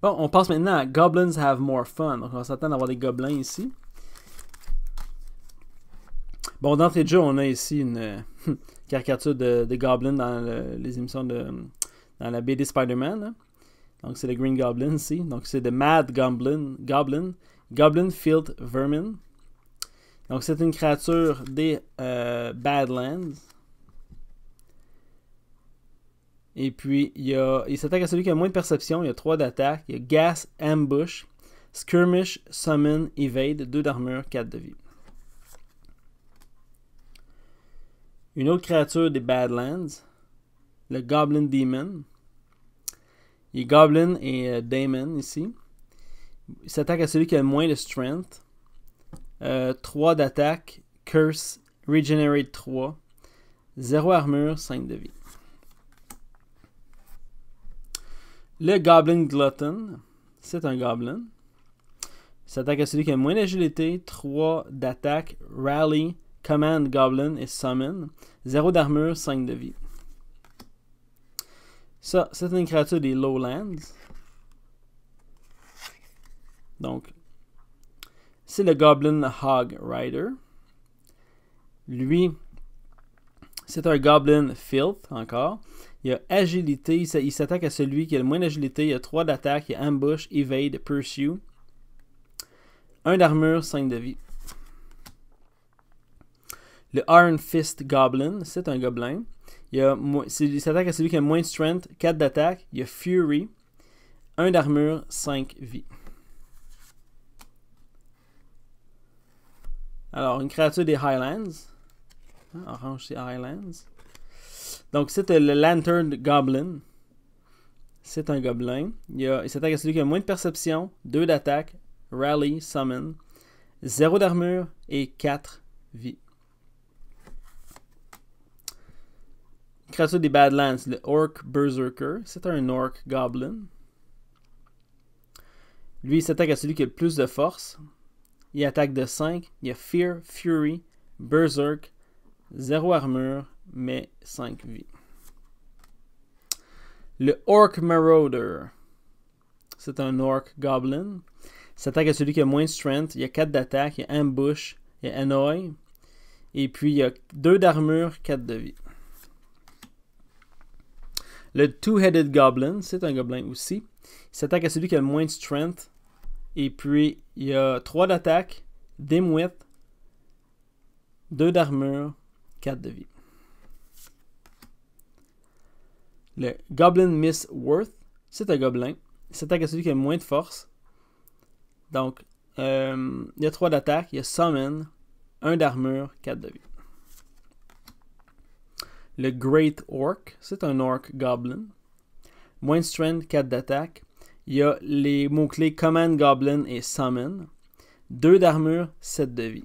Bon, on passe maintenant à Goblins Have More Fun. Donc, on s'attend à avoir des gobelins ici. Bon, d'entrée de jeu, on a ici une caricature de, de, dans les émissions de dans la BD Spider-Man. Hein. Donc, c'est le Green Goblin ici. Donc, c'est The Mad Goblin, Goblin, Goblin Field Vermin. Donc, c'est une créature des euh, Badlands. Et puis, il, il s'attaque à celui qui a moins de perception. Il y a 3 d'attaque. Il y a Gas, Ambush, Skirmish, Summon, Evade, 2 d'armure, 4 de vie. Une autre créature des Badlands, le Goblin Demon. Il est Goblin et euh, ici. Il s'attaque à celui qui a moins de strength. 3 euh, d'attaque, Curse, Regenerate 3, 0 armure, 5 de vie. Le Goblin Glutton, c'est un Goblin. S'attaque à celui qui a moins d'agilité, 3 d'attaque, Rally, Command Goblin et Summon. 0 d'armure, 5 de vie. Ça, c'est une créature des Lowlands. Donc, c'est le Goblin Hog Rider. Lui, c'est un Goblin Filth encore. Il y a agilité, il s'attaque à celui qui a le moins d'agilité. Il y a 3 d'attaque, il y a ambush, evade, pursue. 1 d'armure, 5 de vie. Le Iron Fist Goblin, c'est un gobelin. Il, s'attaque à celui qui a le moins de strength, 4 d'attaque. Il y a Fury, 1 d'armure, 5 vie. Alors, une créature des Highlands. Ah, orange, c'est Highlands. Donc, c'est euh, le Lantern Goblin. C'est un gobelin. Il, s'attaque à celui qui a moins de perception, 2 d'attaque, rally, summon, 0 d'armure et 4 vies. Créature des Badlands, le Orc Berserker. C'est un Orc Goblin. Lui, il s'attaque à celui qui a le plus de force. Il attaque de 5. Il y a Fear, Fury, Berserk, 0 armure mais 5 vies. Le Orc Marauder. C'est un Orc Goblin. S'attaque à celui qui a moins de strength. Il y a 4 d'attaque, il y a Ambush, il y a Annoy. Et puis il y a 2 d'armure, 4 de vie. Le Two-Headed Goblin, c'est un Goblin aussi. Il s'attaque à celui qui a moins de strength. Et puis il y a 3 d'attaque, Dimwit, 2 d'armure, 4 de vie. Le Goblin Miss Worth, c'est un gobelin. S'attaque à celui qui a moins de force. Donc, euh, il y a 3 d'attaque, il y a Summon, 1 d'armure, 4 de vie. Le Great Orc, c'est un orc goblin. Moins de strength, 4 d'attaque. Il y a les mots-clés Command Goblin et Summon. 2 d'armure, 7 de vie.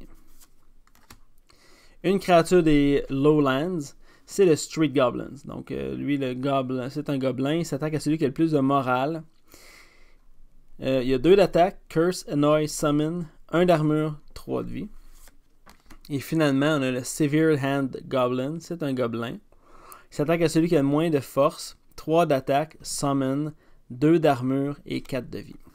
Une créature des Lowlands c'est le Street Goblins. Donc, euh, lui, le Goblin, c'est un gobelin. Il s'attaque à celui qui a le plus de morale. Euh, il y a deux d'attaque Curse, Annoy, Summon. Un d'armure, trois de vie. Et finalement, on a le Severe Hand Goblin. C'est un gobelin. Il s'attaque à celui qui a le moins de force. trois d'attaque, Summon. deux d'armure et quatre de vie.